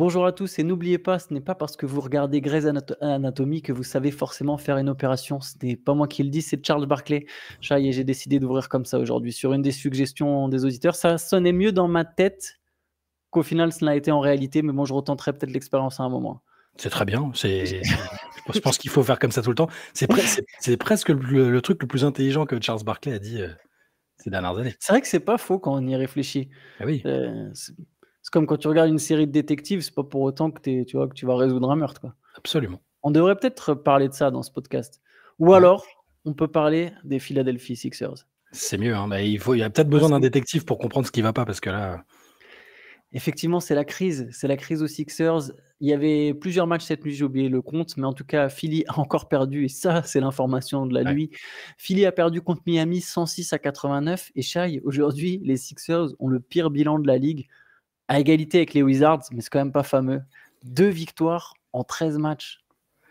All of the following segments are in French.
Bonjour à tous et n'oubliez pas, ce n'est pas parce que vous regardez Grey's Anatomy que vous savez forcément faire une opération. Ce n'est pas moi qui le dis, c'est Charles Barclay. Ça j'ai décidé d'ouvrir comme ça aujourd'hui sur une des suggestions des auditeurs. Ça sonnait mieux dans ma tête qu'au final ce n'a été en réalité, mais bon, je retenterai peut-être l'expérience à un moment. C'est très bien. C'est, je pense qu'il faut faire comme ça tout le temps. C'est, presque le, truc le plus intelligent que Charles Barclay a dit euh, ces dernières années. C'est vrai que c'est pas faux quand on y réfléchit. Ah oui. Euh, c'est comme quand tu regardes une série de détectives, c'est pas pour autant que, tu vois, que tu vas résoudre un meurtre. Quoi. Absolument. On devrait peut-être parler de ça dans ce podcast. Ou alors, on peut parler des Philadelphia Sixers. C'est mieux, mais hein. bah, il, faut, il y a peut-être besoin d'un détective pour comprendre ce qui ne va pas, parce que là... Euh. Effectivement, c'est la crise. C'est la crise aux Sixers. Il y avait plusieurs matchs cette nuit, j'ai oublié le compte, mais en tout cas, Philly a encore perdu, et ça, c'est l'information de la nuit. Philly a perdu contre Miami 106 à 89, et Shai, aujourd'hui, les Sixers ont le pire bilan de la ligue à égalité avec les Wizards, mais c'est quand même pas fameux. Deux victoires en 13 matchs,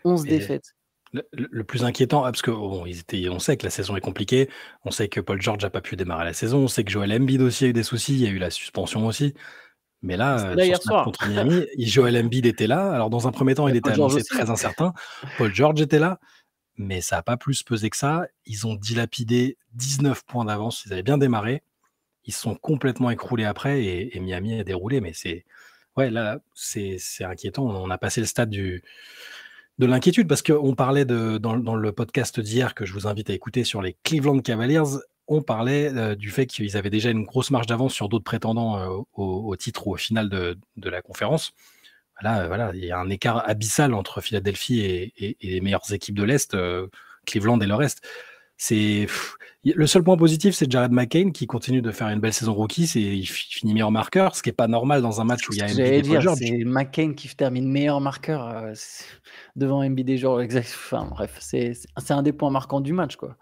11 défaites. Le, plus inquiétant, ah, parce que ils étaient, on sait que la saison est compliquée, on sait que Paul George n'a pas pu démarrer la saison, on sait que Joel Embiid aussi a eu des soucis, il y a eu la suspension aussi. Mais là, Joel Embiid était là. Alors dans un premier temps, il était très hein. incertain. Paul George était là, mais ça n'a pas plus pesé que ça. Ils ont dilapidé 19 points d'avance. Ils avaient bien démarré ils sont complètement écroulés après et, Miami a déroulé. Mais c'est ouais, là, c'est inquiétant. On a passé le stade du, de l'inquiétude parce que on parlait de, dans, le podcast d'hier que je vous invite à écouter sur les Cleveland Cavaliers. On parlait euh, du fait qu'ils avaient déjà une grosse marge d'avance sur d'autres prétendants euh, au, titre ou au final de, la conférence. Voilà euh, voilà, il y a un écart abyssal entre Philadelphie et, les meilleures équipes de l'Est, Cleveland et le reste c'est le seul point positif, c'est Jared McCain qui continue de faire une belle saison rookie. C'est il finit meilleur marqueur, ce qui est pas normal dans un match où il y a des C'est McCain qui termine meilleur marqueur euh, devant MBD des bref, c'est un des points marquants du match quoi.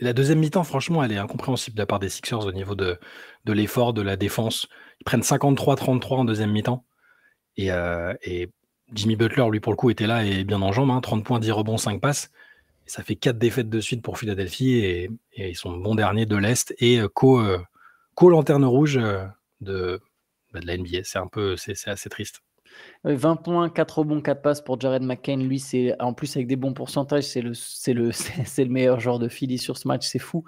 La deuxième mi-temps, franchement, elle est incompréhensible de la part des Sixers au niveau de, l'effort, de la défense. Ils prennent 53-33 en deuxième mi-temps euh, et, Jimmy Butler, lui pour le coup, était là et bien en jambes. 30 hein, points, 10 rebonds, 5 passes ça fait quatre défaites de suite pour Philadelphie et, ils sont bon derniers de l'Est et euh, euh, co-lanterne rouge euh, bah, de, la NBA. C'est un peu, c'est assez triste. 20 points, 4 rebonds, 4 passes pour Jared McCain. Lui, c'est en plus avec des bons pourcentages, c'est le, le, meilleur joueur de Philly sur ce match, c'est fou.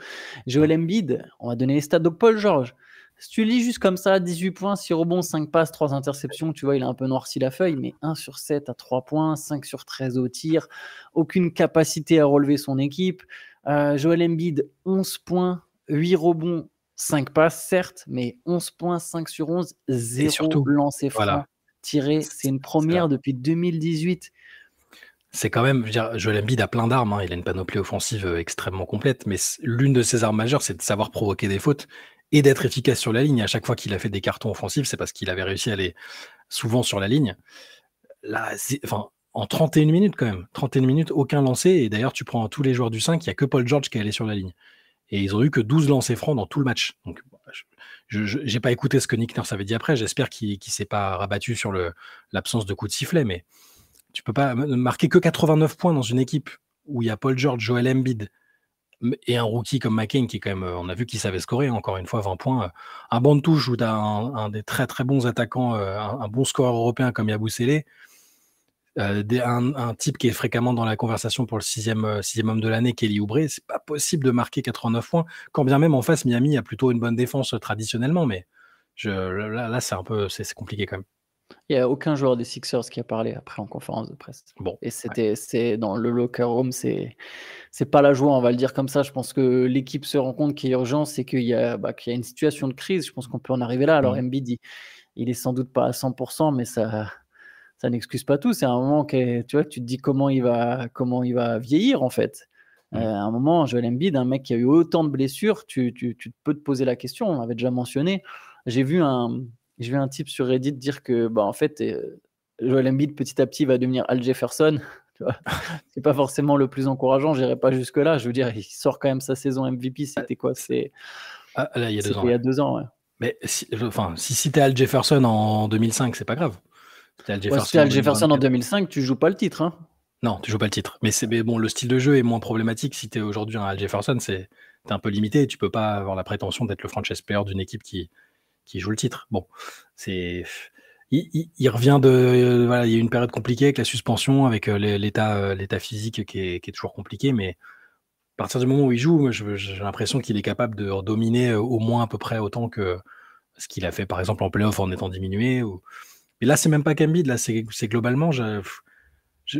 Joel Embiid, on va donner les stats. de Paul George, si tu lis juste comme ça, 18 points, 6 rebonds, 5 passes, 3 interceptions, tu vois, il a un peu noirci la feuille, mais 1 sur 7 à 3 points, 5 sur 13 au tir, aucune capacité à relever son équipe. Euh, Joel Embiid, 11 points, 8 rebonds, 5 passes, certes, mais 11 points, 5 sur 11, 0 surtout, lancé franc voilà. C'est une première depuis 2018 c'est quand même, je veux dire, Joel Embiid a plein d'armes, hein. il a une panoplie offensive euh, extrêmement complète, mais l'une de ses armes majeures, c'est de savoir provoquer des fautes et d'être efficace sur la ligne. À chaque fois qu'il a fait des cartons offensifs, c'est parce qu'il avait réussi à aller souvent sur la ligne. enfin, en 31 minutes quand même. 31 minutes, aucun lancé. Et d'ailleurs, tu prends tous les joueurs du 5, il n'y a que Paul George qui est allé sur la ligne. Et ils ont eu que 12 lancers francs dans tout le match. Donc, je n'ai pas écouté ce que Nick Nurse avait dit après. J'espère qu'il ne s'est pas rabattu sur l'absence de coup de sifflet. Mais tu peux pas euh, marquer que 89 points dans une équipe où il y a Paul George, Joel Embiid, et un rookie comme McCain qui quand même, euh, on a vu qu'il savait scorer, hein, encore une fois, 20 points. Euh, un bon de touche un, des très très bons attaquants, euh, un, bon scoreur européen comme Yabou un, type qui est fréquemment dans la conversation pour le sixième, sixième homme de l'année, Kelly Oubre, c'est pas possible de marquer 89 points, quand bien même en face, Miami a plutôt une bonne défense traditionnellement, mais je, là, là c'est un peu c'est compliqué quand même. Il n'y a aucun joueur des Sixers qui a parlé après en conférence de presse. Bon, et c'était dans le locker room, c'est c'est pas la joie, on va le dire comme ça. Je pense que l'équipe se rend compte qu'il y a urgence et qu'il y a bah, y a une situation de crise. Je pense qu'on peut en arriver là. Alors mm. Embiid, il, n'est est sans doute pas à 100%, mais ça ça n'excuse pas tout. C'est un moment que tu vois, tu te dis comment il va comment il va vieillir en fait. Mm. Euh, à un moment, Joel Embiid, un mec qui a eu autant de blessures, tu, tu, tu peux te poser la question. On l'avait déjà mentionné. J'ai vu un je vais un type sur Reddit dire que, bah, en fait, euh, Joel Embiid petit à petit va devenir Al Jefferson. c'est pas forcément le plus encourageant. n'irai pas jusque là. Je veux dire, il sort quand même sa saison MVP. C'était quoi C'est ah, là, il y a deux ans. Il y a ans Mais si, enfin, si Al Jefferson en 2005, c'est pas grave. Si Al Al Jefferson en 2005, tu joues pas le titre. Hein. non, tu joues pas le titre. Mais c'est bon, le style de jeu est moins problématique. Si tu es aujourd'hui un Al Jefferson, c'est un peu limité. Tu peux pas avoir la prétention d'être le franchise player d'une équipe qui, qui joue le titre. Bon, c'est. Il, revient de. Euh, voilà, il y a eu une période compliquée avec la suspension, avec euh, l'état, euh, l'état physique qui est, toujours compliqué, mais à partir du moment où il joue, j'ai l'impression qu'il est capable de dominer au moins à peu près autant que ce qu'il a fait, par exemple, en playoff en étant diminué. Ou... Mais là, c'est même pas Cambide, là, c'est globalement.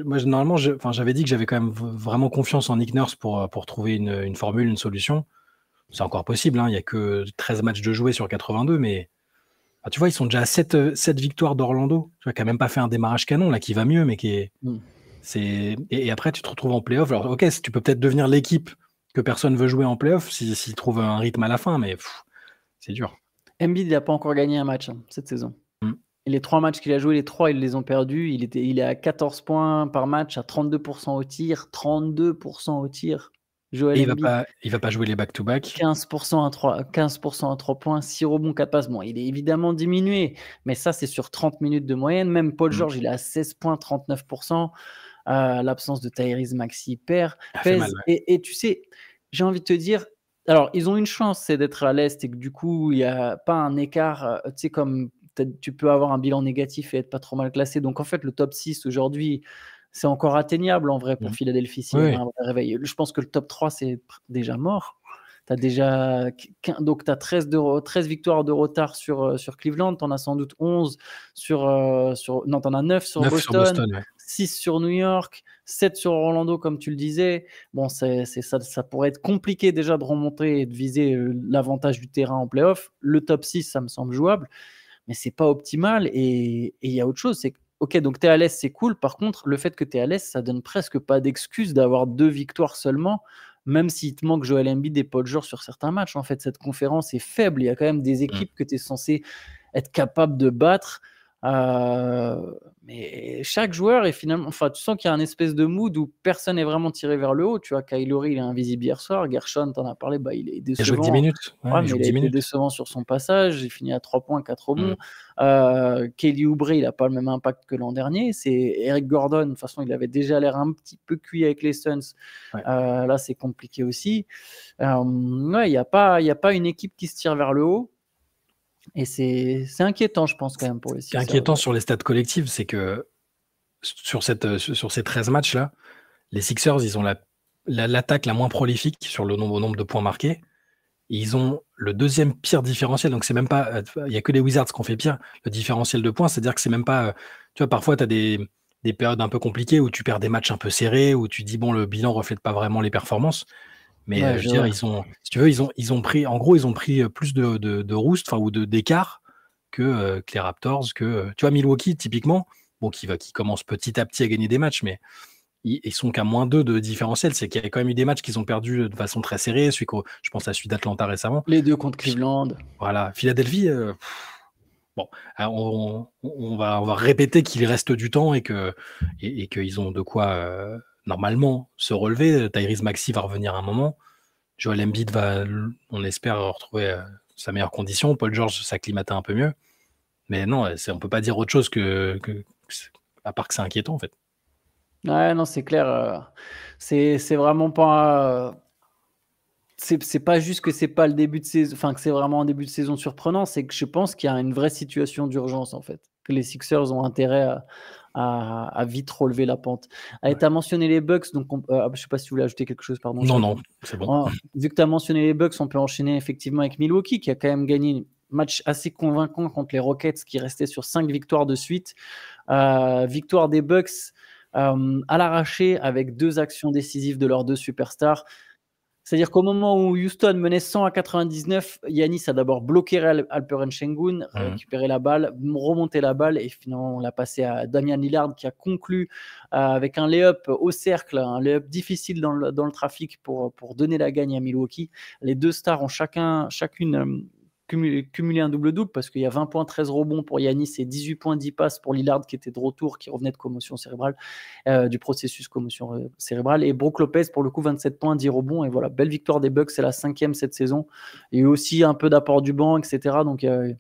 moi, normalement, j'avais dit que j'avais quand même vraiment confiance en Nick Nurse pour, pour trouver une, une formule, une solution c'est encore possible, hein, il n'y a que 13 matchs de jouer sur 82, mais bah, tu vois, ils sont déjà à 7, euh, victoires d'Orlando, qui n'a même pas fait un démarrage canon, là, qui va mieux, mais qui est. Mm. Et, après, tu te retrouves en playoff. Alors, ok, tu peux peut-être devenir l'équipe que personne veut jouer en playoff s'ils trouvent un rythme à la fin, mais c'est dur. Embiid n'a pas encore gagné un match hein, cette saison. Mm. les trois matchs qu'il a joués, les trois, ils les ont perdus. Il, était, il est à 14 points par match, à 32% au tir, 32% au tir il ne va, va, pas jouer les back-to-back. 15%, à 3, points, 6 rebonds, 4 passes. Bon, il est évidemment diminué, mais ça, c'est sur 30 minutes de moyenne. Même Paul mm. George, il est à 16 points, 39%. Euh, l'absence de Tyrese Maxi perd. Ah, et, tu sais, j'ai envie de te dire, alors, ils ont une chance, c'est d'être à l'Est et que du coup, il n'y a pas un écart, euh, tu sais, comme tu peux avoir un bilan négatif et être pas trop mal classé. Donc en fait, le top 6 aujourd'hui, c'est encore atteignable en vrai pour mmh. Philadelphie si Je pense que le top 3, c'est déjà mort. tu As déjà donc tu as 13, de, 13 victoires de retard sur, euh, sur Cleveland, tu en as sans doute 11 sur. Euh, sur non, tu en as 9 sur Boston, 6 sur New York, 7 sur Orlando, comme tu le disais. Bon, c'est ça, ça pourrait être compliqué déjà de remonter et de viser euh, l'avantage du terrain en playoff. Le top 6, ça me semble jouable mais c'est pas optimal. Et il y a autre chose, c'est que ok, donc tu es à l'aise, c'est cool. Par contre, le fait que tu es à l'aise, ça donne presque pas d'excuse d'avoir deux victoires seulement, même s'il te manque Joel Embiid et Paul George sur certains matchs. En fait, cette conférence est faible. Il y a quand même des mm. équipes que tu es censé être capable de battre. Euh, mais chaque joueur est finalement. Enfin, tu sens qu'il y a un espèce de mood où personne n'est vraiment tiré vers le haut. Tu vois, Kylori, il est invisible hier soir. Gershon, t'en as parlé, bah, il est décevant. Il 10 minutes. décevant sur son passage. Il finit à 3 points, 4 rebonds. Mm. Euh, Kelly Oubre, il n'a pas le même impact que l'an dernier. C'est Eric Gordon. De toute façon, il avait déjà l'air un petit peu cuit avec les Suns. Euh, là, c'est compliqué aussi. il n'y a, pas, y a pas une équipe qui se tire vers le haut. Et c'est inquiétant, je pense, quand même, pour les C'est inquiétant sur les stats collectives, c'est que sur, cette, euh, sur ces 13 matchs-là, les Sixers, ils ont l'attaque la, la, moins prolifique sur le nombre, nombre de points marqués. Ils ont le deuxième pire différentiel, donc c'est même pas. Euh, il n'y a que les Wizards qui ont fait pire, le différentiel de points. C'est-à-dire que c'est même pas. Euh, tu vois, parfois, tu as des, des périodes un peu compliquées où tu perds des matchs un peu serrés, où tu dis, bon, le bilan reflète pas vraiment les performances. Mais euh, je veux dire, ils sont, si tu veux, ils ont, ils ont pris, en gros, ils ont pris euh, plus de, de, roost, enfin, ou d'écart euh, que, les Raptors, que, tu vois, Milwaukee, typiquement, bon, qui, va, qui commence petit à petit à gagner des matchs, mais ils, sont qu'à moins deux de différentiel. C'est qu'il y a quand même eu des matchs qu'ils ont perdus de façon très serrée. Celui que, je pense à celui d'Atlanta récemment. Les deux contre Cleveland. Voilà. Philadelphie, bon, ah, on, va, on va répéter qu'il reste du temps et qu'ils et, ont de quoi normalement se relever. Tyrese Maxi va revenir à un moment. Joel Embiid va, on espère, retrouver euh, sa meilleure condition. Paul George s'acclimater un peu mieux. Mais non, euh, on ne peut pas dire autre chose que, à part que c'est inquiétant en fait. Ouais, non, c'est clair. Euh, c'est vraiment pas. C'est pas juste que c'est pas le début de saison, enfin que c'est vraiment un début de saison surprenant, c'est que je pense qu'il y a une vraie situation d'urgence en fait, que les Sixers ont intérêt à, à, vite relever la pente. Tu as mentionné les Bucks, donc euh, je sais pas si vous voulais ajouter quelque chose, pardon. Non, non, c'est bon. vu que tu as mentionné les Bucks, on peut enchaîner effectivement avec Milwaukee qui a quand même gagné un match assez convaincant contre les Rockets qui restaient sur cinq victoires de suite. Euh, victoire des Bucks euh, à l'arraché avec deux actions décisives de leurs deux superstars. C'est-à-dire qu'au moment où Houston menait 100 à 99, Yanis a d'abord bloqué Alperen Shengun, mhm. récupéré la balle, remonté la balle et finalement on l'a passé à Damian Lillard qui a conclu euh, avec un lay-up au cercle, un lay-up difficile dans le, trafic pour, pour donner la gagne à Milwaukee. Les deux stars ont chacun, chacune euh, cumuler un double-double parce qu'il y a 20 points, 13 rebonds pour Yanis et 18 points, 10 passes pour Lillard qui était de retour, qui revenait de commotion cérébrale, euh, du processus commotion euh, cérébrale. Et Brook Lopez, pour le coup, 27 points, 10 rebonds. Et voilà, belle victoire des Bucks, c'est la cinquième cette saison. Et aussi un peu d'apport du banc, etc. Donc, euh,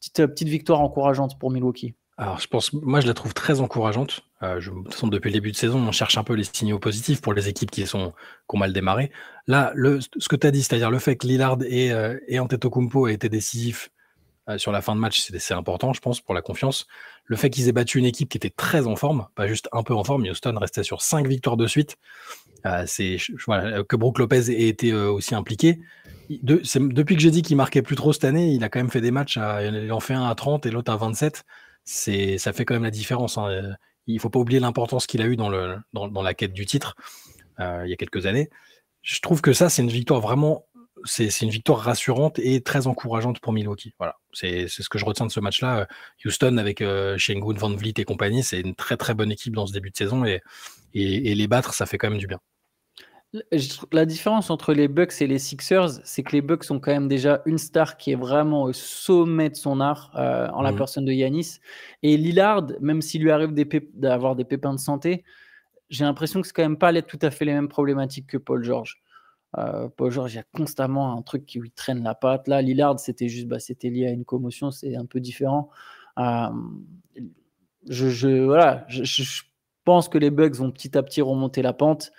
petite, petite victoire encourageante pour Milwaukee. Alors, je pense, moi, je la trouve très encourageante. Euh, je, de toute façon, depuis le début de saison, on cherche un peu les signaux positifs pour les équipes qui, sont, ont mal démarré. Là, le, ce que tu as dit, c'est-à-dire le fait que Lillard et, euh, et Antetokounmpo aient été décisifs euh, sur la fin de match, c'est important, je pense, pour la confiance. Le fait qu'ils aient battu une équipe qui était très en forme, pas juste un peu en forme, Houston restait sur cinq victoires de suite. c'est que Brook Lopez ait été aussi impliqué. depuis que j'ai dit qu'il marquait plus trop cette année, il a quand même fait des matchs, il en fait un à 30 et l'autre à 27 ça fait quand même la différence. Il hein, euh, Il faut pas oublier l'importance qu'il a eu dans, le, dans, la quête du titre euh, il y a quelques années. Je trouve que ça, c'est une victoire vraiment, c'est une victoire rassurante et très encourageante pour Milwaukee. Voilà, c'est ce que je retiens de ce match-là. Euh, Houston avec euh, Shengun, Van Vliet et compagnie, c'est une très très bonne équipe dans ce début de saison et les battre, ça fait quand même du bien la différence entre les Bucks et les Sixers, c'est que les Bucks ont quand même déjà une star qui est vraiment au sommet de son art euh, en la mhm. personne de Yanis. Et Lillard, même s'il lui arrive d'avoir des, pépins de santé, j'ai l'impression que c'est quand même pas tout à fait les mêmes problématiques que Paul George. Euh, Paul George, il y a constamment un truc qui lui traîne la patte. Là, Lillard, c'était juste, bah, c'était lié à une commotion, c'est un peu différent. Euh, je, je pense que les Bucks vont petit à petit remonter la pente.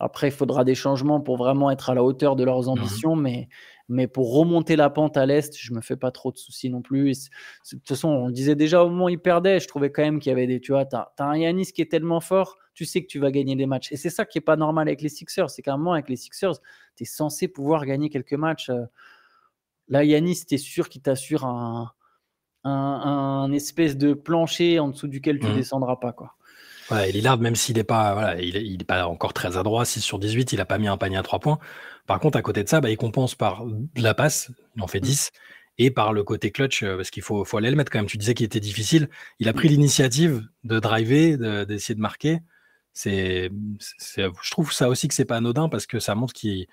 Après, il faudra des changements pour vraiment être à la hauteur de leurs mmh ambitions, mais, mais pour remonter la pente à l'Est, je ne me fais pas trop de soucis non plus. De toute façon, on le disait déjà au moment où ils perdaient, je trouvais quand même qu'il y avait des. Tu vois, tu as, un Yanis qui est tellement fort, tu sais que tu vas gagner des matchs. Et c'est ça qui n'est pas normal avec les Sixers. C'est qu'à un moment, avec les Sixers, tu es censé pouvoir gagner quelques matchs. Euh. Là, Yanis, tu es sûr qu'il t'assure un un, espèce de plancher en dessous duquel tu mhm. descendras pas. Quoi. Ouais, et même s'il n'est pas, voilà, il, est, pas encore très adroit, 6 sur 18, il n'a pas mis un panier à 3 points. Par contre, à côté de ça, bah, il compense par la passe, il en fait 10, mhm. et par le côté clutch, euh, parce qu'il faut, faut, aller le mettre quand même. Tu disais qu'il était difficile. Il a pris l'initiative de driver, d'essayer de, marquer. C'est, je trouve ça aussi que c'est pas anodin parce que ça montre qu'il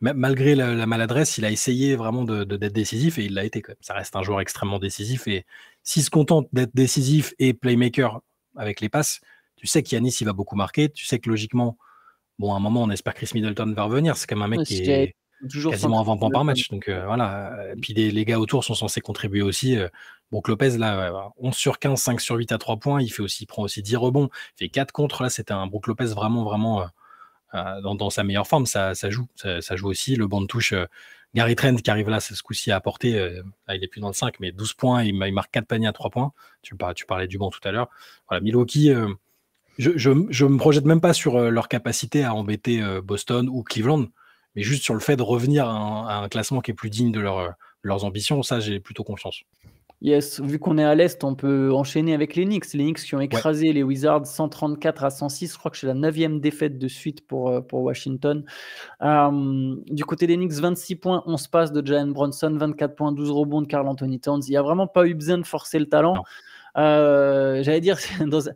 malgré la, maladresse, il a essayé vraiment d'être de, décisif et il l'a été quand Ça reste un joueur extrêmement décisif et s'il se contente d'être décisif et playmaker avec les passes, tu sais qu'Yanis il va beaucoup marquer, tu sais que logiquement, bon, à un moment, on espère que Chris Middleton va revenir, c'est quand même un mec qui est, toujours quasiment à 20 par match. Donc euh, voilà, euh, et puis les, gars autour sont censés contribuer aussi. Euh. Bon, Lopez, là, 11 sur 15, 5 sur 8 à 3 points, il, fait aussi, prend aussi 10 rebonds, il fait 4 contre, là, c'était un Brook Lopez vraiment, vraiment euh, dans, sa meilleure forme, ça, joue. aussi. Le banc de touche, euh, Gary Trent qui arrive là, ce coup-ci à apporter. Euh, il est plus dans le 5, mais 12 points, il, marque 4 paniers à 3 points. Tu, parlais du banc tout à l'heure. Voilà, Milwaukee. Je, ne me projette même pas sur leur capacité à embêter Boston ou Cleveland, mais juste sur le fait de revenir à un, classement qui est plus digne de, de leurs ambitions. Ça, j'ai plutôt confiance. Yes, vu qu'on est à l'Est, on peut enchaîner avec les Knicks. Les Knicks qui ont écrasé les Wizards 134 à 106. Je crois que c'est la neuvième défaite de suite pour, euh, pour Washington. Euh, du côté des Knicks, 26 points, 11 passes de Jalen Bronson, 24 points, 12 rebonds de Carl Anthony Towns. Il n'y a vraiment pas eu besoin de forcer le talent. Euh, j'allais dire,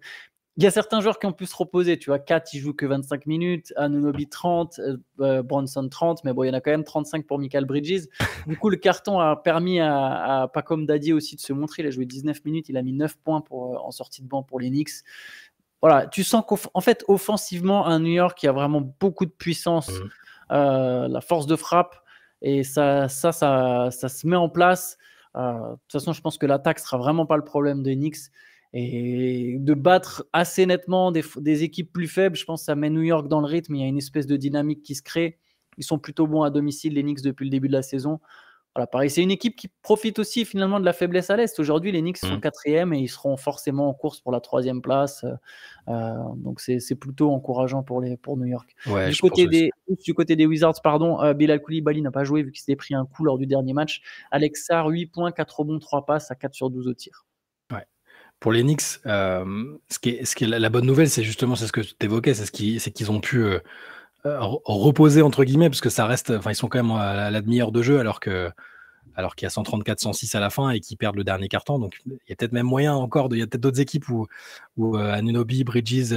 il y a certains joueurs qui ont pu se reposer. Tu vois, Kat, il joue que 25 minutes, Anunobi 30, Bronson 30, mais bon, il y en a quand même 35 pour Michael Bridges. Du coup, le carton a permis à, à Pacom aussi de se montrer. Il a joué 19 minutes, il a mis 9 points pour, euh, en sortie de banc pour les Knicks. Voilà, tu sens qu'en fait, offensivement, un New York qui a vraiment beaucoup de puissance, mhm. euh, la force de frappe, et ça, ça, ça, se met en place. Euh, de toute façon, je pense que l'attaque sera vraiment pas le problème des Knicks. Et de battre assez nettement des, équipes plus faibles, je pense que ça met New York dans le rythme. Il y a une espèce de dynamique qui se crée. Ils sont plutôt bons à domicile, les Knicks, depuis le début de la saison. Voilà, pareil, c'est une équipe qui profite aussi finalement de la faiblesse à l'Est. Aujourd'hui, les Knicks sont mm. quatrième et ils seront forcément en course pour la troisième place. Euh, euh, donc, c'est plutôt encourageant pour, les, pour New York. du, côté des, du, côté des, Wizards, pardon, euh, Bilal n'a pas joué vu qu'il s'était pris un coup lors du dernier match. Alexa, 8 points, 4 rebonds, 3 passes à 4 sur 12 au tir pour les Knicks, euh, ce, qui est, la, bonne nouvelle, c'est justement c'est ce que tu évoquais, c'est qu'ils ont pu euh, euh, reposer entre guillemets, parce que ça reste, enfin ils sont quand même à la demi-heure de jeu alors que alors qu'il y a 134-106 à la fin et qu'ils perdent le dernier carton. Donc il y a peut-être même moyen encore, il y a peut-être d'autres équipes où, Anunobi, Bridges,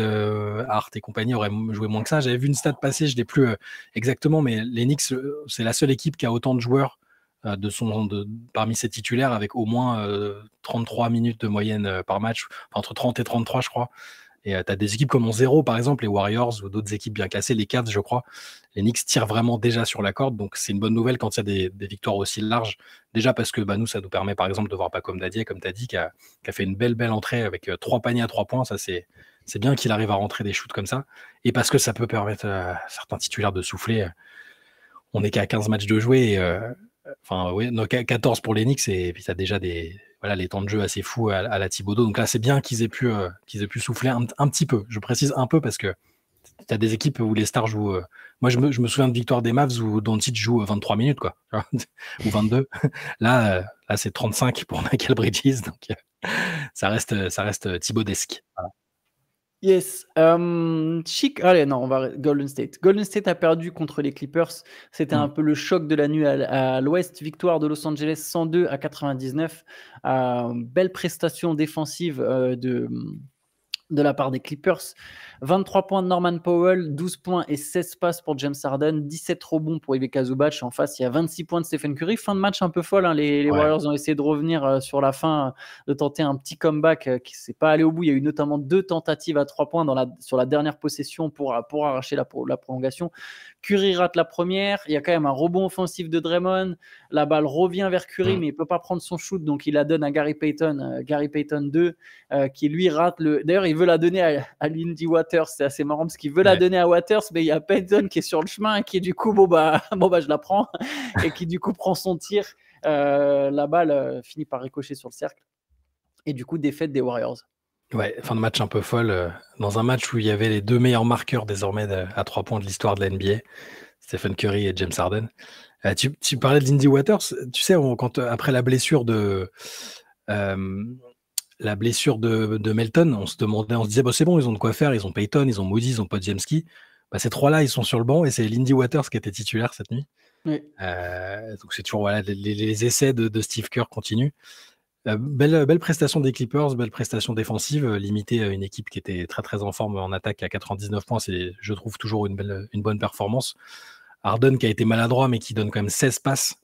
Hart et compagnie auraient joué moins que ça. J'avais vu une stat passer, je ne l'ai plus exactement, mais les Knicks, c'est la seule équipe qui a autant de joueurs euh, de son, de, parmi ses titulaires avec au moins 33 euh, minutes de moyenne euh, par match, entre 30 et 33, je crois. Et tu as des équipes comme en zéro, par exemple, les Warriors ou d'autres équipes bien classées, les Cavs, je crois. Les Knicks tirent vraiment déjà sur la corde. Donc, c'est une bonne nouvelle quand il y a des, victoires aussi larges. Déjà parce que bah, nous, ça nous permet, par exemple, de voir pas comme Dadier, comme tu as dit, qui a, fait une belle, belle entrée avec trois paniers à trois points. Ça, c'est. C'est bien qu'il arrive à rentrer des shoots comme ça, et parce que ça peut permettre à certains titulaires de souffler. On n'est qu'à 15 matchs de jouer, et, Enfin, oui, 14 pour les et puis ça as déjà des, voilà, les temps de jeu assez fous à, la Thibodeau. Donc là, c'est bien qu'ils aient, pu, euh, qu'ils aient pu souffler un, petit peu. Je précise un peu parce que tu as des équipes où les stars jouent. Euh, moi, je me, souviens de victoire des Mavs où il joue 23 euh, minutes, quoi, ou 22. là, là c'est 35 pour Michael Bridges. Donc ça reste, ça reste Thibaudesque. Voilà. Yes. Euh, chic. Allez, non, on va. Golden State. Golden State a perdu contre les Clippers. C'était un mm. peu le choc de la nuit à, l'ouest. Victoire de Los Angeles 102 à 99. Euh, belle prestation défensive euh, de, de la part des Clippers. 23 points de Norman Powell, 12 points et 16 passes pour James Harden, 17 rebonds pour Ivica Zubac. En face, il y a 26 points de Stephen Curry. Fin de match un peu folle. Hein. Les, Warriors ont essayé de revenir euh, sur la fin, euh, de tenter un petit comeback euh, qui ne s'est pas allé au bout. Il y a eu notamment deux tentatives à trois points sur la dernière possession pour, pour arracher la, prolongation. Curry rate la première. Il y a quand même un rebond offensif de Draymond. La balle revient vers Curry, mm. mais il ne peut pas prendre son shoot. Donc, il la donne à Gary Payton, Gary Payton 2, qui lui rate le. D'ailleurs, il veut la donner à, Lindy Waters. C'est assez marrant parce qu'il veut la donner à Waters, mais il y a Payton qui est sur le chemin qui, du coup, bon bah, bon bah je la prends et qui, du coup, prend son tir. Euh, la balle euh, finit par ricocher sur le cercle. Et du coup, défaite des Warriors. Ouais, fin de match un peu folle. Euh, dans un match où il y avait les deux meilleurs marqueurs désormais à trois points de l'histoire de la NBA, Stephen Curry et James Harden. tu, parlais de Lindy Waters. Tu sais, quand, après la blessure de la blessure de, Melton, on se demandait, on se disait, bon bah, c'est bon, ils ont de quoi faire, ils ont Payton, ils ont Moody, ils ont Podziemski. Bah, ces trois-là, ils sont sur le banc et c'est Lindy Waters qui était titulaire cette nuit. Euh, donc c'est toujours voilà, les, essais de, Steve Kerr continuent. Euh, belle, prestation des Clippers, belle prestation défensive, euh, limitée à une équipe qui était très très en forme en attaque à 99 points. C'est, je trouve, toujours une, belle, une bonne performance. Harden qui a été maladroit mais qui donne quand même 16 passes.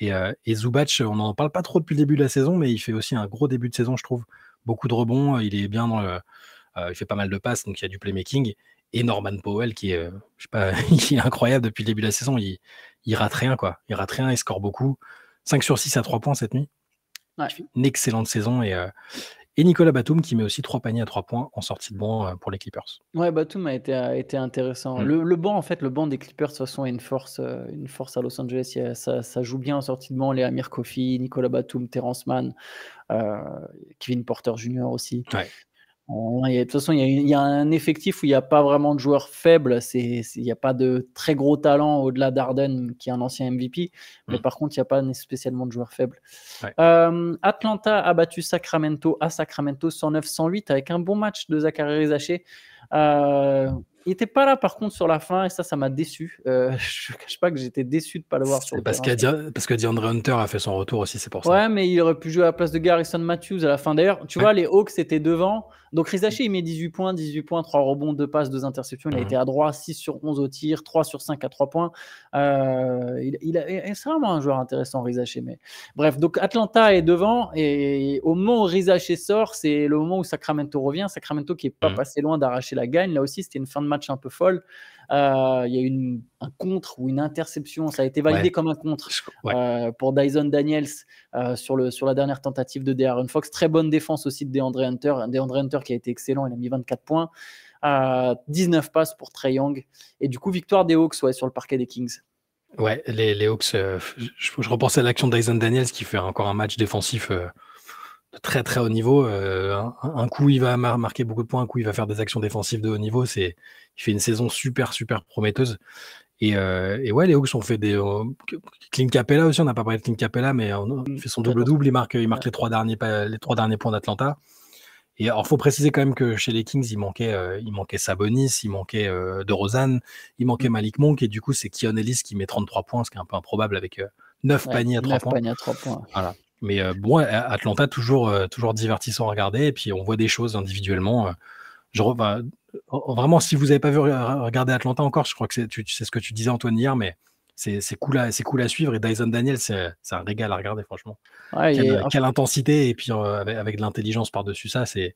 Et, et Zubac, on n'en parle pas trop depuis le début de la saison, mais il fait aussi un gros début de saison, je trouve beaucoup de rebonds, il est bien dans le. Euh, il fait pas mal de passes, donc il y a du playmaking. Et Norman Powell, qui est, euh, je sais pas, est incroyable depuis le début de la saison. Il, il rate rien, quoi. Il rate rien, il score beaucoup. 5 sur 6 à 3 points cette nuit. Une excellente saison et, euh, et Nicolas Batum qui met aussi trois paniers à trois points en sortie de banc euh, pour les Clippers. Ouais, Batum a été, intéressant. Mm. Le, banc, en fait, le banc des Clippers, de toute façon, est une force, euh, une force à Los Angeles. ça, joue bien en sortie de banc. Les Amir Kofi, Nicolas Batum, Terrence Mann, euh, Kevin Porter Jr. aussi de toute façon, il y, a un effectif où il n'y a pas vraiment de joueurs faibles. Il n'y a pas de très gros talent au-delà d'Arden, qui est un ancien MVP. Mais hmm. par contre, il n'y a pas spécialement de joueurs faibles. Euh, Atlanta a battu Sacramento à Sacramento 109-108 avec un bon match de Zachary Rizaché. Euh, il était pas là par contre sur la fin et ça, ça m'a déçu. Euh, je ne cache pas que j'étais déçu de pas le voir. Sur le parce, parce que DeAndre Hunter a fait son retour aussi, c'est pour ça. Ouais, mais il aurait pu jouer à la place de Garrison Matthews à la fin. D'ailleurs, tu vois, les Hawks étaient devant. Donc Rizaché, il met 18 points, 18 points, 3 rebonds, 2 passes, 2 interceptions. Il a mhm. été à droit, 6 sur 11 au tir, 3 sur 5 à 3 points. Euh, il, il c'est vraiment un joueur intéressant, Rizaché. Mais... Bref, donc Atlanta est devant et au moment où Rizaché sort, c'est le moment où Sacramento revient. Sacramento qui est pas mhm. passé loin d'arracher la gagne. Là aussi, c'était une fin de match match un peu folle. Euh, il y a eu un contre ou une interception, ça a été validé comme un contre euh, pour Dyson Daniels euh, sur, le, sur la dernière tentative de De'Aaron Fox. Très bonne défense aussi de DeAndre Hunter. DeAndre Hunter qui a été excellent, il a mis 24 points. 19 passes pour Trey Young. Et du coup, victoire des Hawks ouais, sur le parquet des Kings. Ouais, les, les Hawks, je, je, repense à l'action de Dyson Daniels qui fait encore un match défensif très très haut niveau. Euh, un, coup, il va marquer beaucoup de points, un coup, il va faire des actions défensives de haut niveau. C'est, il fait une saison super super prometteuse. Et, euh, et ouais, les Hawks ont fait des. Euh, clean Capella aussi, on n'a pas parlé de Clint Capella, mais on, mm, fait son double-double, il marque, il marque les, trois derniers, les trois derniers points d'Atlanta. Et alors, faut préciser quand même que chez les Kings, il manquait, il manquait Sabonis, il manquait De il manquait mm. Malik Monk, et du coup, c'est Kion Ellis qui met 33 points, ce qui est un peu improbable avec neuf 9 paniers à 3 points. points. Voilà. Mais bon, Atlanta, toujours, toujours divertissant à regarder. Et puis, on voit des choses individuellement. je bah, Vraiment, si vous n'avez pas vu regarder Atlanta encore, je crois que c'est ce que tu disais, Antoine, hier, mais c'est cool, à, cool à suivre. Et Dyson Daniel, c'est un régal à regarder, franchement. quelle, intensité, et puis avec, de l'intelligence par-dessus ça, c'est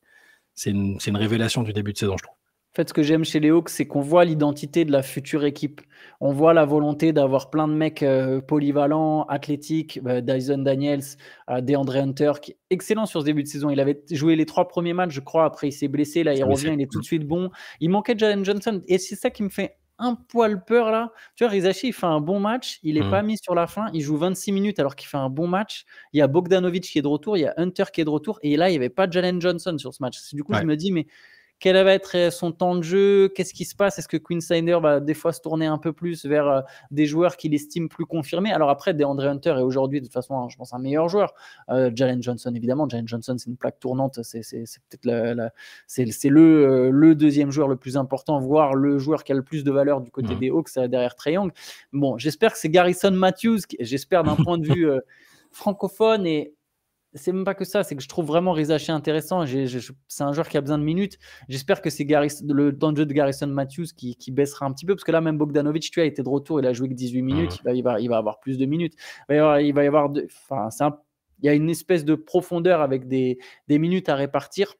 une, révélation du début de saison, je trouve. En fait, ce que j'aime chez les Hawks, c'est qu'on voit l'identité de la future équipe. On voit la volonté d'avoir plein de mecs euh, polyvalents, athlétiques, bah, Dyson Daniels, euh, DeAndre Hunter, qui excellent sur ce début de saison. Il avait joué les trois premiers matchs, je crois. Après, il s'est blessé. Là, il revient, il est tout de suite bon. Il manquait Jalen Johnson. Et c'est ça qui me fait un poil peur là. Tu vois, Rizashi, il fait un bon match. Il n'est mm. pas mis sur la fin. Il joue 26 minutes alors qu'il fait un bon match. Il y a Bogdanovic qui est de retour. Il y a Hunter qui est de retour. Et là, il n'y avait pas Jalen Johnson sur ce match. Du coup, je me dis, mais quel va être euh, son temps de jeu, qu'est-ce qui se passe, est-ce que Snyder va des fois se tourner un peu plus vers euh, des joueurs qu'il estime plus confirmés. Alors après, DeAndre Hunter est aujourd'hui de toute façon, hein, je pense, un meilleur joueur. Euh, Jalen Johnson, évidemment, Jalen Johnson, c'est une plaque tournante, c'est peut-être la, le, le, deuxième joueur le plus important, voire le joueur qui a le plus de valeur du côté mmh. des Hawks derrière Trae Bon, j'espère que c'est Garrison Matthews, j'espère d'un point de vue francophone et c'est même pas que ça, c'est que je trouve vraiment Rizaché intéressant. C'est un joueur qui a besoin de minutes. J'espère que c'est le temps de Garrison Matthews qui, qui, baissera un petit peu, parce que là, même Bogdanovic, tu as été de retour, il a joué que 18 minutes, il, va, il, va, avoir plus de minutes. Il y il va y avoir de, il a une espèce de profondeur avec des, des minutes à répartir.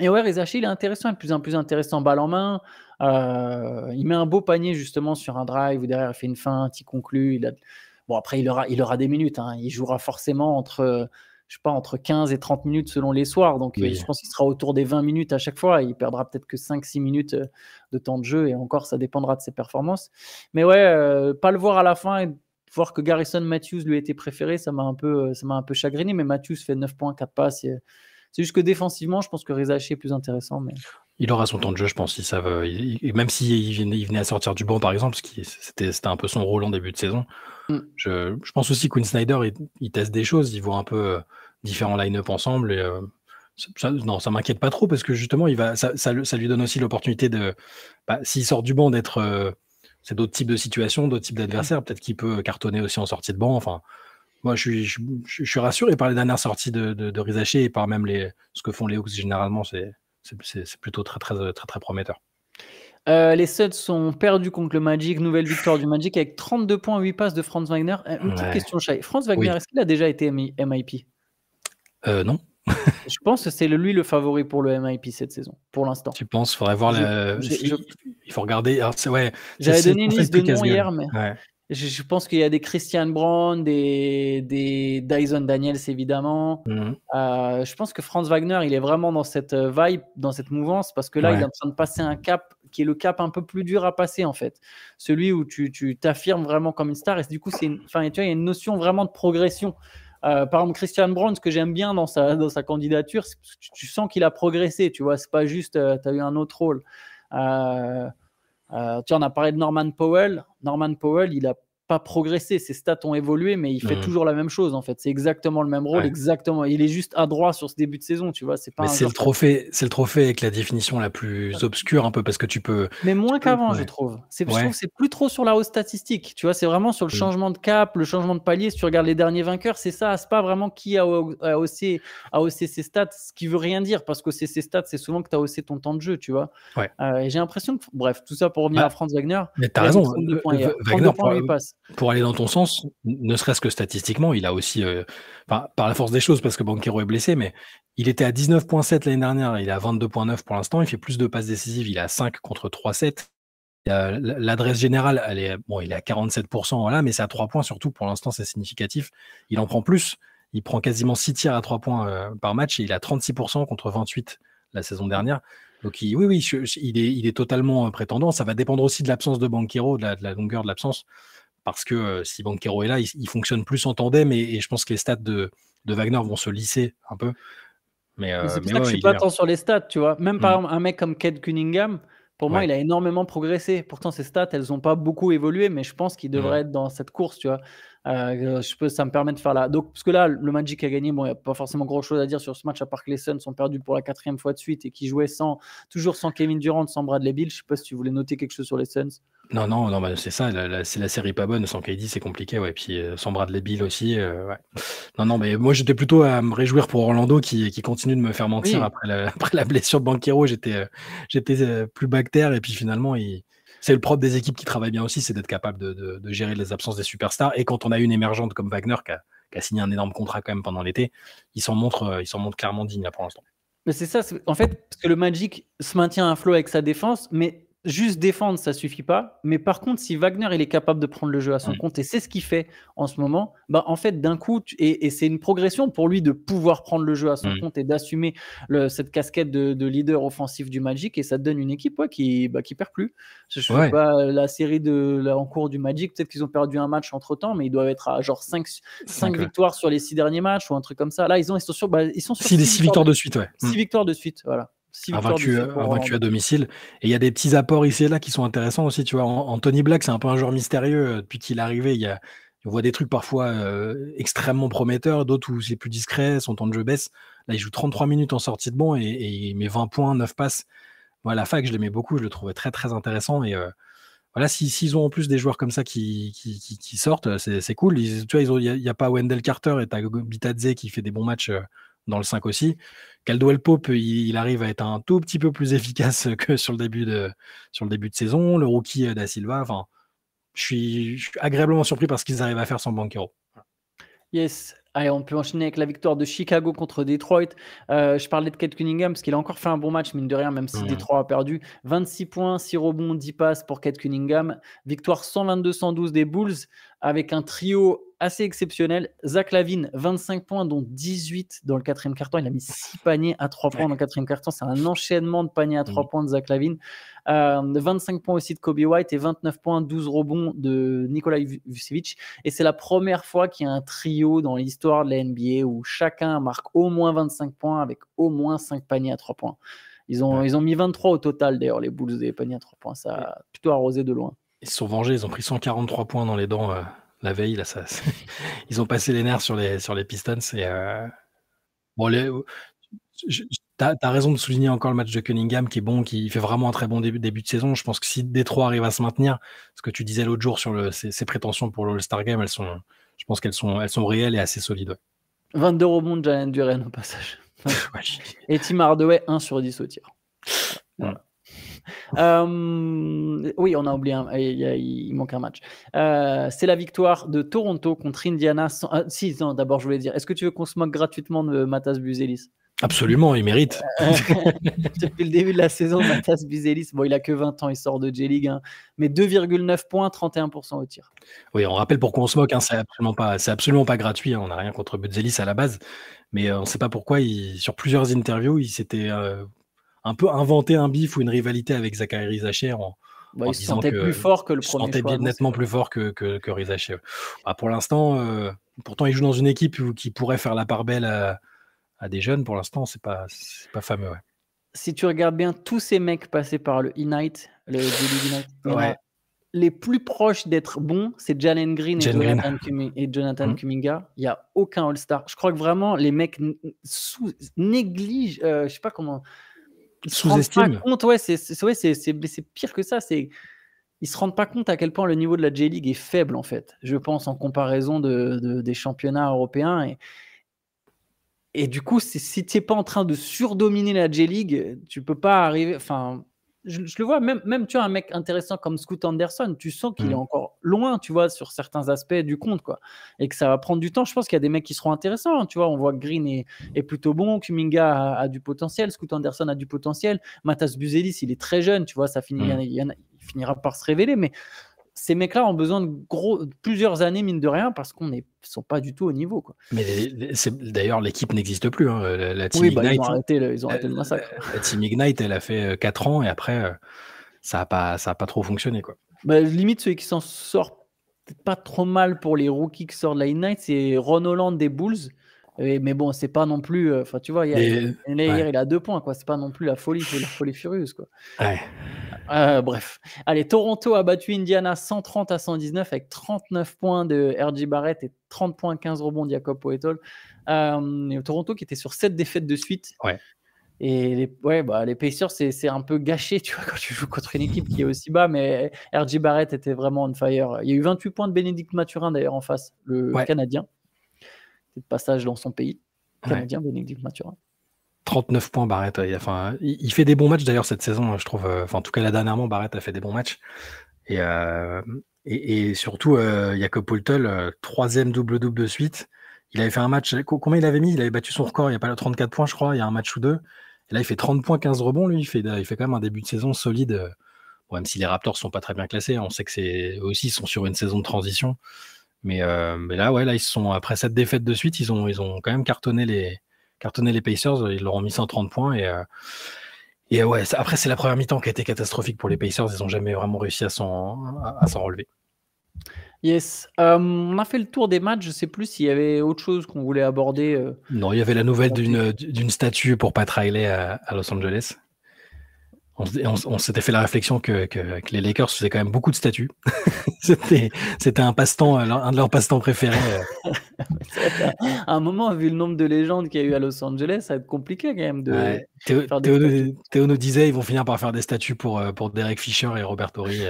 Et ouais, Rizaché, il est intéressant, il est de plus en plus intéressant, balle en main. Euh, il met un beau panier justement sur un drive, ou derrière, il fait une feinte, il conclut. Il Bon, après, il aura, il aura des minutes, hein. il jouera forcément entre je sais pas, entre 15 et 30 minutes selon les soirs. Donc, euh, je pense qu'il sera autour des 20 minutes à chaque fois. Il perdra peut-être que 5-6 minutes euh, de temps de jeu. Et encore, ça dépendra de ses performances. Mais ouais, euh, pas le voir à la fin et voir que Garrison Matthews lui était préféré, ça m'a un peu, ça m'a un peu chagriné. Mais Matthews fait 9 points, 4 passes. c'est juste que défensivement, je pense que Rezaché est plus intéressant. Mais... Il aura son temps de jeu, je pense, si ça veut. même s'il il venait à sortir du banc, par exemple, ce qui c'était, c'était un peu son rôle en début de saison. Mm. Je, pense aussi que Quinn Snyder, il, teste des choses, il voit un peu euh, différents line-up ensemble. Et, euh, ça, non, ça m'inquiète pas trop parce que justement, il va, ça, lui donne aussi l'opportunité de, bah, s'il sort du banc, d'être, euh, c'est d'autres types de situations, d'autres types d'adversaires. Peut-être qu'il peut cartonner aussi en sortie de banc. Enfin, moi, je suis, rassuré par les dernières sorties de, de, Rizaché et par même les, ce que font les Hawks généralement. C'est, plutôt très, très, très, très prometteur. Euh, les Suds sont perdus contre le Magic, nouvelle victoire du Magic avec 32 points, 8 passes de Franz Wagner. Euh, une petite question, Chai. Franz Wagner, est-ce qu'il a déjà été MIP euh, Non. je pense que c'est lui le favori pour le MIP cette saison, pour l'instant. Tu penses Faudrait voir. Il faut regarder. Ah, ouais, J'avais donné une liste de noms hier, mais je, pense qu'il y a des Christian Brown, des, Dyson Daniels évidemment. Mhm. Euh, je pense que Franz Wagner, il est vraiment dans cette vibe, dans cette mouvance, parce que là, il est en train de passer un cap qui est le cap un peu plus dur à passer en fait. Celui où tu, t'affirmes vraiment comme une star et du coup, c'est enfin, il y a une notion vraiment de progression. Euh, par exemple, Christian Brown, ce que j'aime bien dans sa, candidature, c'est que tu, sens qu'il a progressé, tu vois, c'est pas juste, euh, t'as tu as eu un autre rôle. Euh, tu en as parlé de Norman Powell. Norman Powell, il a pas progressé. Ses stats ont évolué, mais il fait mhm. toujours la même chose en fait. C'est exactement le même rôle, exactement. Il est juste adroit sur ce début de saison, tu vois. C'est pas. c'est le trophée, c'est le trophée avec la définition la plus obscure un peu parce que tu peux. Mais moins qu'avant, je trouve. C'est, plus trop sur la hausse statistique. Tu vois, c'est vraiment sur le mm. changement de cap, le changement de palier. Si tu regardes les derniers vainqueurs, c'est ça. C'est pas vraiment qui a, haussé, a ses stats, ce qui veut rien dire parce que c'est ses stats, c'est souvent que tu as haussé ton temps de jeu, tu vois. Euh, et j'ai l'impression que, bref, tout ça pour revenir bah, à Franz Wagner. Mais as raison. Pour aller dans ton sens, ne serait-ce que statistiquement, il a aussi, euh, par, la force des choses, parce que Banquero est blessé, mais il était à 19,7 l'année dernière, il est à 22,9 pour l'instant, il fait plus de passes décisives, il est à 5 contre 3,7. L'adresse générale, elle est, bon, il est à 47%, voilà, mais c'est à 3 points surtout, pour l'instant c'est significatif. Il en prend plus, il prend quasiment 6 tirs à 3 points euh, par match et il a 36% contre 28 la saison dernière. Donc oui, oui, il, est, totalement euh, prétendant. Ça va dépendre aussi de l'absence de Banquero, de la longueur de l'absence parce que euh, si Banquero est là, il, fonctionne plus en tandem et, je pense que les stats de, Wagner vont se lisser un peu. Mais, euh, c'est pour je suis pas tant sur les stats, tu vois. Même par hmm. exemple, un mec comme Kate Cunningham, pour moi, il a énormément progressé. Pourtant, ses stats, elles n'ont pas beaucoup évolué, mais je pense qu'il hmm. devrait être dans cette course, tu vois. Euh, je peux, ça me permet de faire là Donc, parce que là, le Magic a gagné. Bon, il n'y a pas forcément grand chose à dire sur ce match, à part que les Suns sont perdus pour la quatrième fois de suite et qui jouaient sans, toujours sans Kevin Durant, sans Bradley Bill. Je ne sais pas si tu voulais noter quelque chose sur les Suns. Non, non, non bah, c'est ça. c'est la série pas bonne. Sans KD, c'est compliqué. Ouais. Puis euh, sans Bradley Bill aussi. Euh, non, non, mais moi, j'étais plutôt à me réjouir pour Orlando qui, qui continue de me faire mentir après, la, blessure de Banquero. J'étais j'étais plus bactère et puis finalement, il c'est le propre des équipes qui travaillent bien aussi, c'est d'être capable de, gérer les absences des superstars. Et quand on a une émergente comme Wagner qui a, signé un énorme contrat quand même pendant l'été, il s'en montre, euh, clairement digne là pour l'instant. Mais c'est ça, en fait, parce que le Magic se maintient à flot avec sa défense, mais juste défendre, ça suffit pas. Mais par contre, si Wagner il est capable de prendre le jeu à son compte et c'est ce qu'il fait en ce moment, bah en fait d'un coup et, c'est une progression pour lui de pouvoir prendre le jeu à son compte et d'assumer cette casquette de, leader offensif du Magic et ça donne une équipe qui bah, qui perd plus. Je sais pas la série de en cours du Magic, peut-être qu'ils ont perdu un match entre temps, mais ils doivent être à genre 5, 5 victoires sur les 6 derniers matchs ou un truc comme ça. Là ils ont sont sur ils sont sur 6 bah, victoires, de suite ouais. 6 mm. victoires de suite voilà a vaincu, à domicile. Et il y a des petits apports ici et là qui sont intéressants aussi. Tu vois, Anthony Black, c'est un peu un joueur mystérieux. Euh, depuis qu'il est arrivé, il y a, on voit des trucs parfois euh, extrêmement prometteurs, d'autres où c'est plus discret, son temps de jeu baisse. Là, il joue 33 minutes en sortie de banc et, il met 20 points, 9 passes. Voilà, la fac, je l'aimais beaucoup, je le trouvais très très intéressant. Et euh, voilà, s'ils si, ont en plus des joueurs comme ça qui, qui, sortent, c'est cool. tu vois, il n'y a, pas Wendell Carter et Tago Bitadze qui fait des bons matchs dans le 5 aussi. Caldwell Pope, il, arrive à être un tout petit peu plus efficace que sur le début de, sur le début de saison. Le rookie euh, Da Silva, enfin, je suis, agréablement surpris par ce qu'ils arrivent à faire sans Banquero. Yes, Allez, on peut enchaîner avec la victoire de Chicago contre Detroit. Euh, je parlais de Kate Cunningham parce qu'il a encore fait un bon match, mine de rien, même si Detroit a perdu. 26 points, 6 rebonds, 10 passes pour Kate Cunningham. Victoire 122-112 des Bulls avec un trio assez exceptionnel. Zach Lavin, 25 points, dont 18 dans le quatrième carton. Il a mis 6 paniers à 3 points dans le quatrième carton. C'est un enchaînement de paniers à 3 mm. points de Zach Lavin. 25 euh, points aussi de Kobe White et 29 points, 12 rebonds de Nikolai Vucevic. Et c'est la première fois qu'il y a un trio dans l'histoire de la NBA où chacun marque au moins 25 points avec au moins 5 paniers à 3 points. Ils ont, ils ont mis 23 au total d'ailleurs, les Bulls des paniers à 3 points. Ça a plutôt arrosé de loin. Ils se sont vengés, ils ont pris 143 points dans les dents. Euh, la veille. Là, ça, ils ont passé les nerfs sur les, sur les Pistons. C'est euh, bon, euh, tu as, raison de souligner encore le match de Cunningham qui est bon, qui fait vraiment un très bon début, début de saison. Je pense que si Détroit arrive à se maintenir, ce que tu disais l'autre jour sur le, ses, prétentions pour l'All-Star Game, elles sont, je pense qu'elles sont, elles sont réelles et assez solides. 22 rebonds de Jalen Duren au passage. et Tim Hardaway, 1 sur 10 au tir. Euh, oui, on a oublié, il, manque un match. Euh, c'est la victoire de Toronto contre Indiana. ans. Euh, si, d'abord, je voulais dire, est-ce que tu veux qu'on se moque gratuitement de Matas Buzelis Absolument, il mérite. depuis le début de la saison, Matas Buzelis, bon, il a que 20 ans, il sort de J-League, hein, mais 2,9 points, 31% au tir. Oui, on rappelle pourquoi on se moque, hein, c'est absolument pas, gratuit, hein, on n'a rien contre Buzelis à la base, mais on ne sait pas pourquoi, sur plusieurs interviews, il s'était un peu inventer un bif ou une rivalité avec Zachary Rizacher en, bah, se sentait plus fort que le premier. se sentait nettement plus fort que, Rizacher. Bah, pour l'instant, euh, pourtant, il joue dans une équipe qui pourrait faire la part belle à, des jeunes. Pour l'instant, c'est pas, pas fameux. Si tu regardes bien, tous ces mecs passés par le Ignite, le les plus proches d'être bons, c'est Jalen Green, et, Jonathan Cumminga hum. Kuminga. Il n'y a aucun All-Star. Je crois que vraiment, les mecs négligent, euh, je sais pas comment, sous pas compte, ouais, c'est pire que ça. C'est ils se rendent pas compte à quel point le niveau de la J League est faible en fait. Je pense en comparaison de, des championnats européens et et du coup, si tu n'es pas en train de surdominer la J League, tu peux pas arriver. Enfin, je, le vois, même, même tu as un mec intéressant comme Scoot Anderson, tu sens qu'il est mm. encore loin, tu vois, sur certains aspects du compte, quoi. Et que ça va prendre du temps. Je pense qu'il y a des mecs qui seront intéressants, hein, tu vois. On voit que Green est, est plutôt bon, Kuminga a, du potentiel, Scoot Anderson a du potentiel, Matas Buzelis, il est très jeune, tu vois, ça mm. il, il finira par se révéler, mais ces mecs-là ont besoin de, gros, plusieurs années, mine de rien, parce qu'on ne sont pas du tout au niveau. Quoi. Mais d'ailleurs, l'équipe n'existe plus. Hein, la, Team bah, Ignite, hein. ils ont arrêté, euh, massacre. La, Team Ignite, elle a fait 4 euh, ans et après, euh, ça n'a pas, ça a pas trop fonctionné. Quoi. Bah, limite, ceux qui s'en sort pas trop mal pour les rookies qui sortent de la Ignite, c'est Ron Holland des Bulls mais bon, c'est pas non plus. Euh, enfin, tu vois, il il a deux points, quoi. C'est pas non plus la folie, la folie furieuse, quoi. Euh, bref. Allez, Toronto a battu Indiana 130 à 119 avec 39 points de R.J. Barrett et 30 points, 15 rebonds de Jacob Poetol. Euh, Toronto qui était sur 7 défaites de suite. Et les, ouais, bah, les Pacers, c'est un peu gâché, tu vois, quand tu joues contre une équipe qui est aussi bas, mais R.J. Barrett était vraiment on fire. Il y a eu 28 points de Bénédicte Mathurin, d'ailleurs, en face, le Canadien passage dans son pays canadien, 39 points Barrett. Il, enfin, il, fait des bons matchs d'ailleurs cette saison, hein, je trouve. Euh, en tout cas, la dernièrement, Barrett a fait des bons matchs. Et, euh, surtout, euh, Jacob Poultel, troisième double-double de suite. Il avait fait un match. Combien il avait mis Il avait battu son record il n'y a pas 34 points, je crois, il y a un match ou deux. Et là, il fait 30 points, 15 rebonds. Lui, il fait, il fait quand même un début de saison solide. même si les Raptors sont pas très bien classés, on sait que c'est aussi sont sur une saison de transition. Euh, mais, là, ouais, ils sont, après cette défaite de suite, ils ont, ils ont quand même cartonné les, cartonné les Pacers. Ils leur ont mis 130 points. Et, euh, ouais, après, c'est la première mi-temps qui a été catastrophique pour les Pacers. Ils n'ont jamais vraiment réussi à s'en relever. Yes. Euh, on a fait le tour des matchs. Je ne sais plus s'il y avait autre chose qu'on voulait aborder. non, il y avait la nouvelle d'une statue pour Pat Riley à Los Angeles on, s'était fait la réflexion que, que, les Lakers faisaient quand même beaucoup de statues. c'était, un passe-temps, euh, un de leurs passe-temps préférés. à euh. un moment, vu le nombre de légendes qu'il y a eu à Los Angeles, ça va être compliqué quand même de. faire des nous disait ils vont finir par faire des statues pour, euh, pour Derek Fisher et Robert Horry,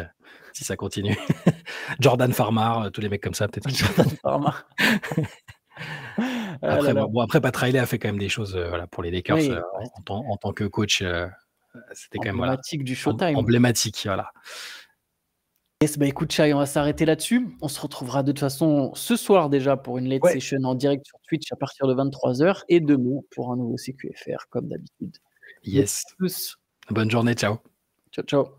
si ça continue. Jordan Farmar, tous les mecs comme ça, peut-être. Jordan Farmar. après, ah après, Pat Riley a fait quand même des choses voilà, pour les Lakers en, tant que coach. C'était quand même voilà, du Showtime. Emblématique, voilà. Yes, bah écoute, Chai, on va s'arrêter là-dessus. On se retrouvera de toute façon ce soir déjà pour une late session en direct sur Twitch à partir de 23h et demain pour un nouveau CQFR comme d'habitude. Yes. Bonne journée, ciao. Ciao, ciao.